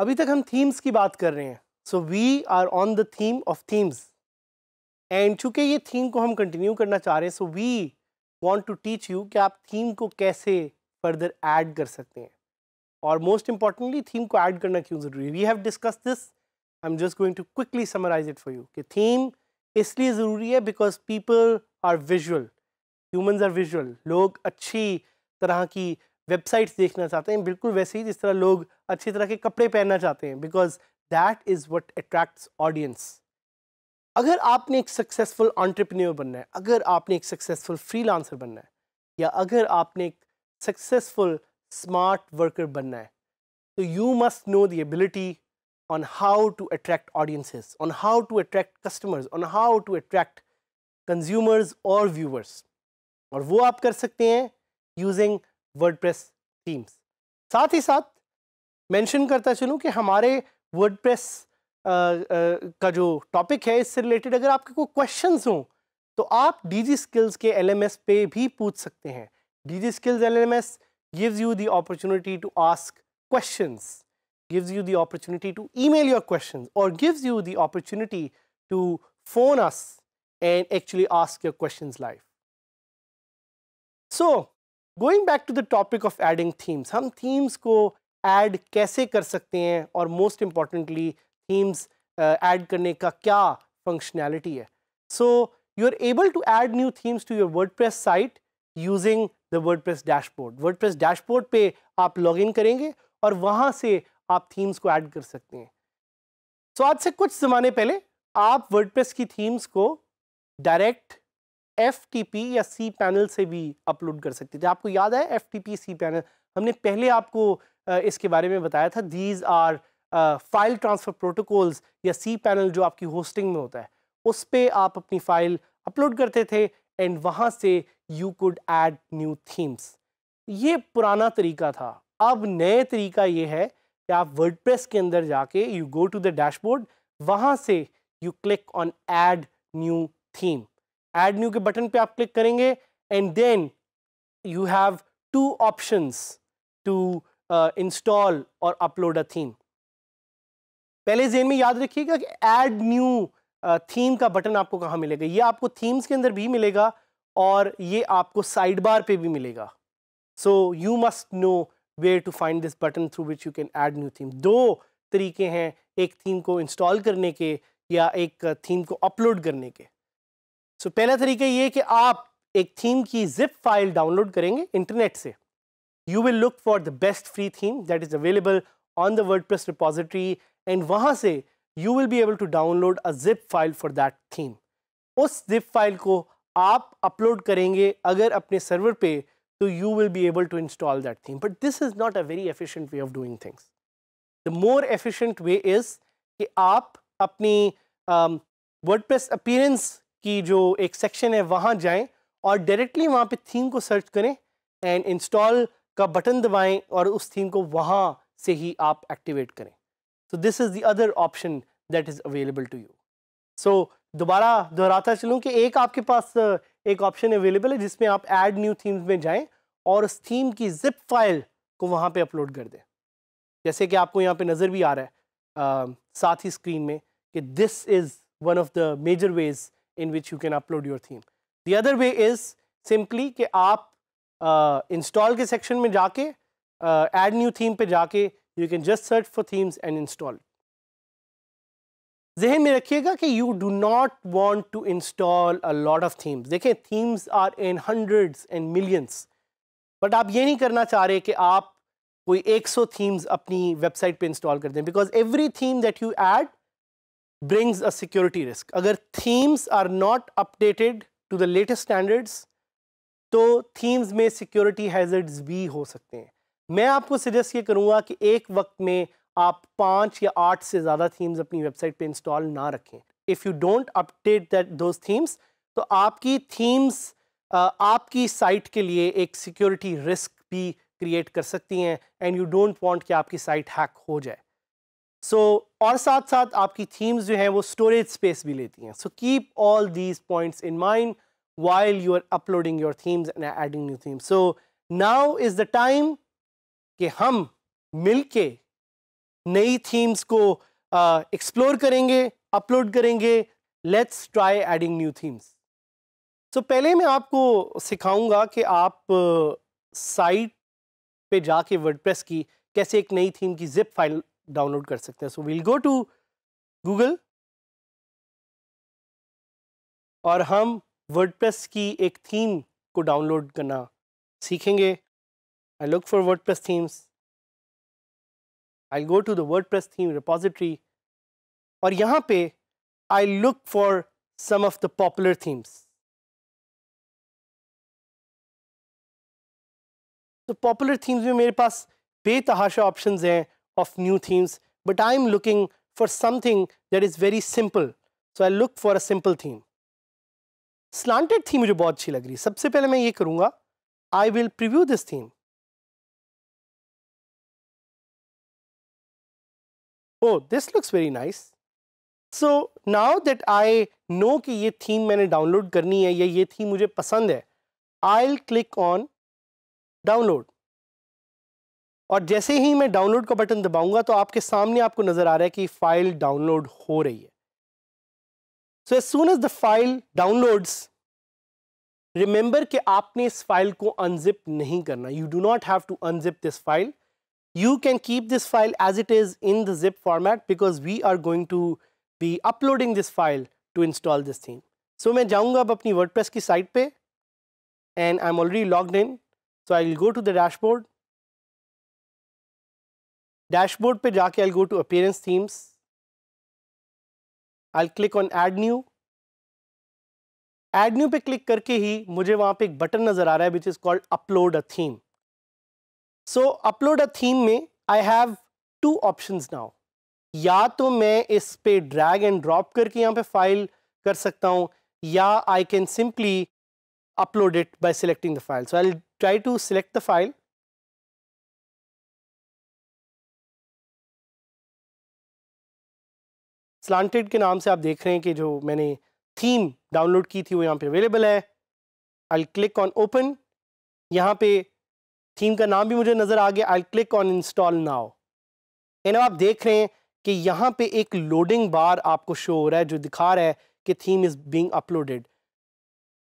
अभी तक हम थीम्स की बात कर रहे हैं so we are on the theme of themes and चूंकि ये थीम को हम कंटिन्यू करना चाह रहे हैं so we want to teach you कि आप थीम को कैसे फर्दर ऐड कर सकते हैं और मोस्ट इम्पॉर्टेंटली थीम को ऐड करना क्यों ज़रूरी है we have discuss this I am just going to quickly summarise it for you कि थीम इसलिए ज़रूरी है because people are visual humans are visual लोग अच्छी तरह की वेबसाइट्स देखना चाहते हैं बिल्कुल वैसे ही जिस तरह लोग अच्छी तरह के कपड़े पहनना चाहते हैं because that is what attracts audience अगर आपने एक सक्सेसफुल ऑन्टरप्रन्योर बनना है अगर आपने एक सक्सेसफुल फ्री बनना है या अगर आपने एक सक्सेसफुल स्मार्ट वर्कर बनना है तो you must know the ability on how to attract audiences on how to attract customers on how to attract consumers और व्यूवर्स और वो आप कर सकते हैं यूजिंग वर्डप्रेस थीम्स साथ ही साथ मेंशन करता चलूं कि हमारे वर्डप्रेस का जो टॉपिक है इससे रिलेटेड अगर आपके कोई क्वेश्चन हो तो आप डीजी स्किल्स के एलएमएस पे भी पूछ सकते हैं D G skills LMS gives you the opportunity to ask question gives you the opportunity to mail your question और gives you the opportunity to phone us and actually ask your question live so going back to the topic of adding themes हम themes को add कैसे कर सकते हैं और most importantly themes add करने का क्या फंक्शनैलिटी है so you are able to add new themes to your word site using the word dashboard word dashboard पे आप लॉग इन करेंगे और वहाँ से आप थीम्स को ऐड कर सकते हैं सो so, आज से कुछ ज़माने पहले आप प्रेस की थीम्स को डायरेक्ट एफ या सी पैनल से भी अपलोड कर सकते थे आपको याद है F T P C panel हमने पहले आपको इसके बारे में बताया था these are file transfer protocols या सी पैनल जो आपकी होस्टिंग में होता है उस पर आप अपनी फ़ाइल अपलोड करते थे एंड वहाँ से you could add new themes ये पुराना तरीका था अब नए तरीका ये है कि आप वर्डप्रेस के अंदर जाके you go to the dashboard वहाँ से you click on add new theme add new के बटन पे आप क्लिक करेंगे and then you have two options to install और अपलोड अ थीम पहले जेन में याद रखिएगा कि एड न्यू थीम का बटन आपको कहाँ मिलेगा ये आपको थीम्स के अंदर भी मिलेगा और ये आपको साइड बार पे भी मिलेगा so you must know where to find this button through which you can add new theme दो तरीके हैं एक थीम को इंस्टॉल करने के या एक थीम uh, को अपलोड करने के सो so, पहला तरीका ये कि आप एक थीम की जिप फाइल डाउनलोड करेंगे इंटरनेट से you will look for the best free theme that is available on the WordPress repository and वहाँ से you will be able to download a zip file for that theme उस zip file को आप upload करेंगे अगर अपने server पे तो you will be able to install that theme but this is not a very efficient way of doing things the more efficient way is कि आप अपनी वर्डप्रेस प्रेस अपीरेंस की जो एक सेक्शन है वहाँ जाएं और डायरेक्टली वहाँ पे थीम को सर्च करें एंड इंस्टॉल का बटन दबाएं और उस थीम को वहाँ से ही आप एक्टिवेट करें so this is the other option that is available to you so दोबारा दोहराता चलूँ कि एक आपके पास एक ऑप्शन अवेलेबल है जिसमें आप एड न्यू थीम्स में जाएँ और उस थीम की जिप फाइल को वहाँ पर अपलोड कर दें जैसे कि आपको यहाँ पर नज़र भी आ रहा है आ, साथ ही स्क्रीन में कि this is one of the major ways in which you can upload your theme. The other way is simply कि आप इंस्टॉल के सेक्शन में जाके एड न्यू थीम पे जाके you can just search for themes and install जहन में रखिएगा कि you do not want to install a lot of themes देखें themes are in hundred and millions but आप ये नहीं करना चाह रहे कि आप कोई 100 थीम्स अपनी वेबसाइट पे इंस्टॉल कर दें because every theme that you add brings a security risk. अगर themes are not updated to the latest standards, तो themes में security hazards भी हो सकते हैं मैं आपको सजेस्ट ये करूँगा कि एक वक्त में आप पाँच या आठ से ज़्यादा थीम्स अपनी वेबसाइट पे इंस्टॉल ना रखें if you don't update that those themes तो आपकी थीम्स आपकी साइट के लिए एक सिक्योरिटी रिस्क भी क्रिएट कर सकती हैं एंड यू डोंट वॉन्ट कि आपकी साइट हैक हो जाए सो और साथ साथ आपकी थीम्स जो हैं वो स्टोरेज स्पेस भी लेती हैं so keep all these points in mind while you are uploading your themes and adding new themes so now is the time कि हम मिलके नई थीम्स को एक्सप्लोर uh, करेंगे अपलोड करेंगे let's try adding new themes so पहले मैं आपको सिखाऊंगा कि आप साइट uh, पे जाके वर्डप्रेस की कैसे एक नई थीम की जिप फाइल डाउनलोड कर सकते हैं so we'll go to Google और हम वर्डप्रेस की एक थीम को डाउनलोड करना सीखेंगे I look for WordPress themes I go to the WordPress theme repository और यहाँ पे I look for some of the popular themes तो पॉपुलर थीम्स में मेरे पास बेतहाशा ऑप्शंस हैं of new themes, but i am looking for something that is very simple. So I look for a simple theme. slanted theme मुझे bahut अच्छी lag rahi है सबसे पहले मैं ये करूँगा I will preview this theme oh this looks very nice so now that i know ki ye theme maine download karni hai ya ye theme mujhe pasand hai i'll click on download और जैसे ही मैं download का button दबाऊंगा तो आपके सामने आपको नजर आ रहा है कि फाइल डाउनलोड हो रही है so as soon as the file downloads remember कि आपने इस फाइल को अनजिप नहीं करना you do not have to unzip this file you can keep this file as it is in the zip format because we are going to be uploading this file to install this theme so मैं जाऊंगा अब अपनी WordPress की site पे and I am already logged in so I will go to the dashboard dashboard पे जाके I go to appearance themes I click on add new add new पे click करके ही मुझे वहां पे एक बटन नज़र आ रहा है which is called upload a theme so upload a theme में I have two options now या तो मैं इस पे ड्रैग एंड ड्रॉप करके यहाँ पे फाइल कर सकता हूं या I can simply upload it by selecting the file so I try to select the file slanted के नाम से आप देख रहे हैं कि जो मैंने थीम डाउनलोड की थी वो यहाँ पे अवेलेबल है आई क्लिक ऑन ओपन यहाँ पे थीम का नाम भी मुझे नज़र आ गया I click on install now and आप देख रहे हैं कि यहाँ पे एक लोडिंग बार आपको शो हो रहा है जो दिखा रहा है कि theme is being uploaded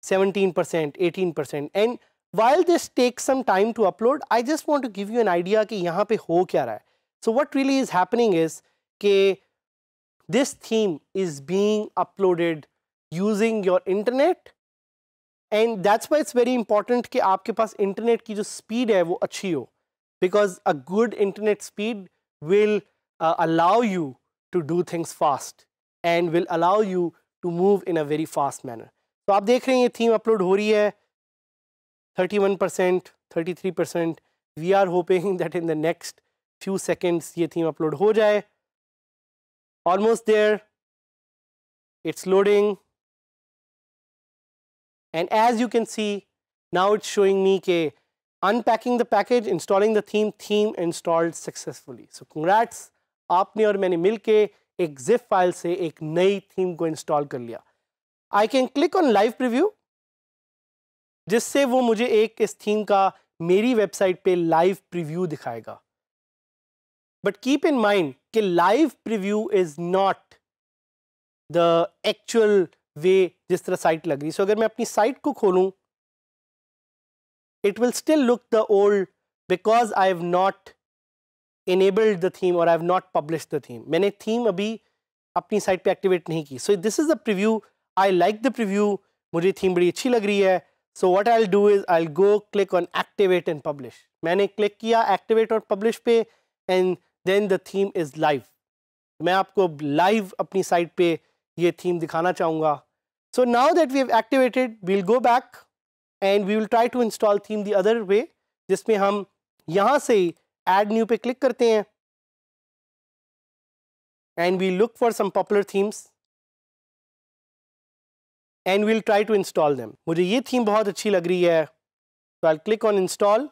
17 percent eighteen percent and while this take some time to upload I just want to give you an idea कि यहाँ पे हो क्या रहा है so what really is happening is के this theme is being uploaded using your internet and that's why it's very important कि आपके पास इंटरनेट की जो स्पीड है वो अच्छी हो because a good internet speed will allow you to do things fast and will allow you to move in a very fast manner तो आप देख रहे हैं ये थीम अपलोड हो रही है thirty one percent thirty three percent we are hoping that in the next few seconds ये थीम अपलोड हो जाए almost there it's loading and as you can see now it's showing me ke unpacking the package installing the theme theme installed successfully so congrats aapne aur maine milke ek zip file se ek nayi theme ko install kar liya i can click on live preview jisse wo mujhe ek is theme ka meri website pe live preview dikhayega but keep in mind कि live preview is not the actual way जिस तरह site लग रही सो so, अगर मैं अपनी site को खोलूं it will still look the old because I have not enabled the theme or I have not published the theme. मैंने थीम अभी अपनी साइट पे एक्टिवेट नहीं की so this is a preview I like the preview मुझे theme बड़ी अच्छी लग रही है so what I do is I go click on activate and publish मैंने क्लिक किया एक्टिवेट और पब्लिश पे and then the theme is live मैं आपको लाइव अपनी साइट पे ये थीम दिखाना चाहूंगा so now that we have activated we'll go back and we will try to install theme the other way जिसमें हम यहां से एड न्यू पे क्लिक करते हैं and we look for some popular themes and we'll try to install them मुझे ये theme बहुत अच्छी लग रही है तो I click on install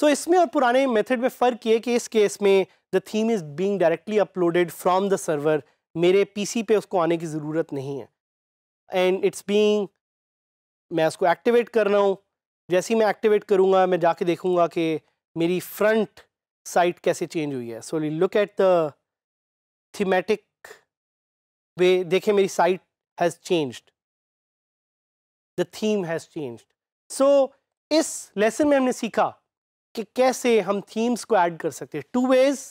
so so, इसमें और पुराने मेथड में फ़र्क ये कि इस केस में the theme is being directly uploaded from the server मेरे पीसी पे उसको आने की ज़रूरत नहीं है एंड इट्स बीइंग मैं उसको एक्टिवेट कर रहा हूँ जैसे ही मैं एक्टिवेट करूँगा मैं जाके देखूँगा कि मेरी फ्रंट साइट कैसे चेंज हुई है so look at the thematic way देखें मेरी site has change the theme has change so इस लेसन में हमने सीखा कि कैसे हम थीम्स को ऐड कर सकते हैं two ways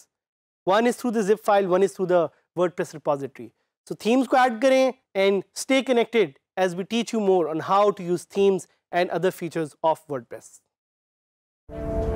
one is through the zip file one is through the WordPress repository so themes को ऐड करें and stay connected as we teach you more on how to use themes and other features of word press